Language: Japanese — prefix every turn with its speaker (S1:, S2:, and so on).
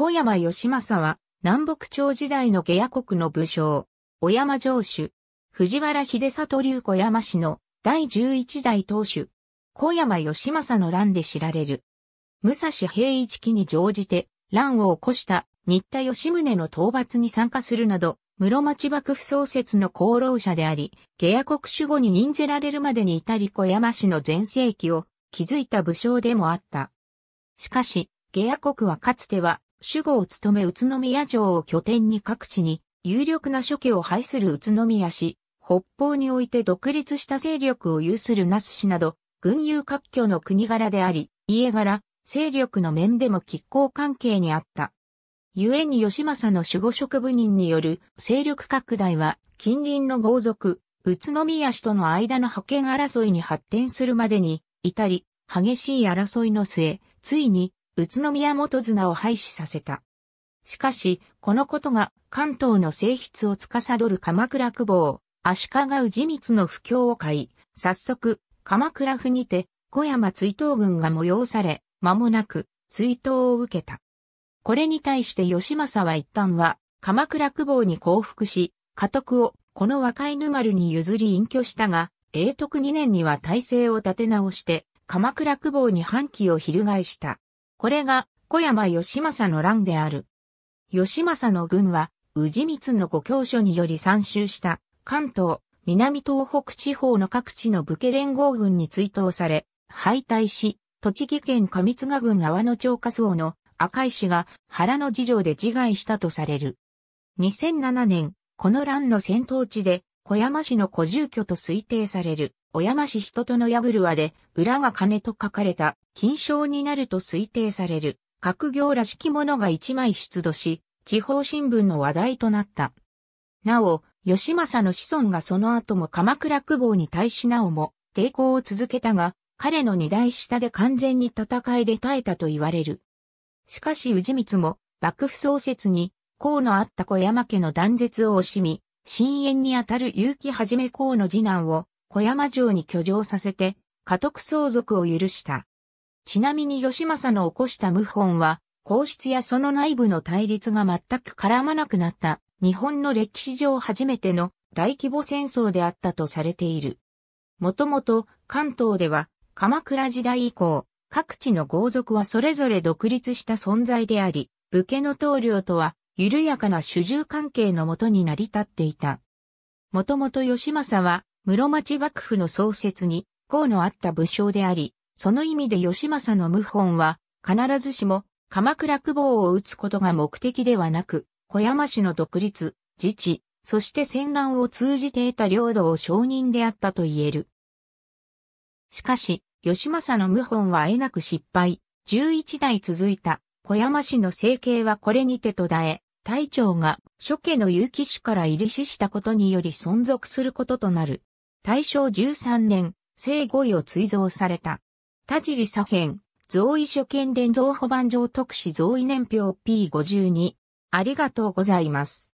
S1: 小山義政は、南北朝時代の下野国の武将、小山城主、藤原秀里流小山氏の第十一代当主、小山義政の乱で知られる。武蔵平一期に乗じて、乱を起こした新田義宗の討伐に参加するなど、室町幕府創設の功労者であり、下野国守護に任ぜられるまでに至り小山氏の前世紀を築いた武将でもあった。しかし、下野国はかつては守護を務め宇都宮城を拠点に各地に有力な諸家を排する宇都宮市、北方において独立した勢力を有する那須市など、軍友割拠の国柄であり、家柄、勢力の面でも拮抗関係にあった。故に吉政の守護職部人による勢力拡大は、近隣の豪族、宇都宮市との間の覇権争いに発展するまでに、至り、激しい争いの末、ついに宇都宮元綱を廃止させた。しかし、このことが関東の性質を司る鎌倉久保、足利氏光の不況を買い、早速、鎌倉府にて、小山追悼軍が催され、間もなく、追悼を受けた。これに対して義政は一旦は、鎌倉久保に降伏し、家督をこの若犬丸に譲り隠居したが、永徳2年には体制を立て直して、鎌倉久保に反旗を翻した。これが小山義政の乱である。義政の軍は、宇治光の故郷所により参集した関東、南東北地方の各地の武家連合軍に追悼され、敗退し、栃木県上津賀郡阿野町加須の赤石が原の事情で自害したとされる。2007年、この乱の戦闘地で、小山市の古住居と推定される、小山市人との矢車で、裏が金と書かれた金賞になると推定される、各行らしきものが一枚出土し、地方新聞の話題となった。なお、義政の子孫がその後も鎌倉久保に対しなおも抵抗を続けたが、彼の二代下で完全に戦いで耐えたと言われる。しかし氏光も幕府創設に、甲のあった小山家の断絶を惜しみ、深淵にあたる結城はじめ功の次男を小山城に居城させて、家督相続を許した。ちなみに義政の起こした謀反は、皇室やその内部の対立が全く絡まなくなった日本の歴史上初めての大規模戦争であったとされている。もともと関東では鎌倉時代以降各地の豪族はそれぞれ独立した存在であり、武家の棟梁とは緩やかな主従関係のもとに成り立っていた。もともと義政は室町幕府の創設に功のあった武将であり、その意味で義政の謀反は、必ずしも、鎌倉久保を討つことが目的ではなく、小山氏の独立、自治、そして戦乱を通じて得た領土を承認であったと言える。しかし、義政の謀反は得なく失敗、11代続いた小山氏の政計はこれにて途絶え、隊長が諸家の有機氏から入り死したことにより存続することとなる。大正13年、聖護位を追贈された。田尻左辺、増位所見伝贈保番上特使増位年表 P52。ありがとうございます。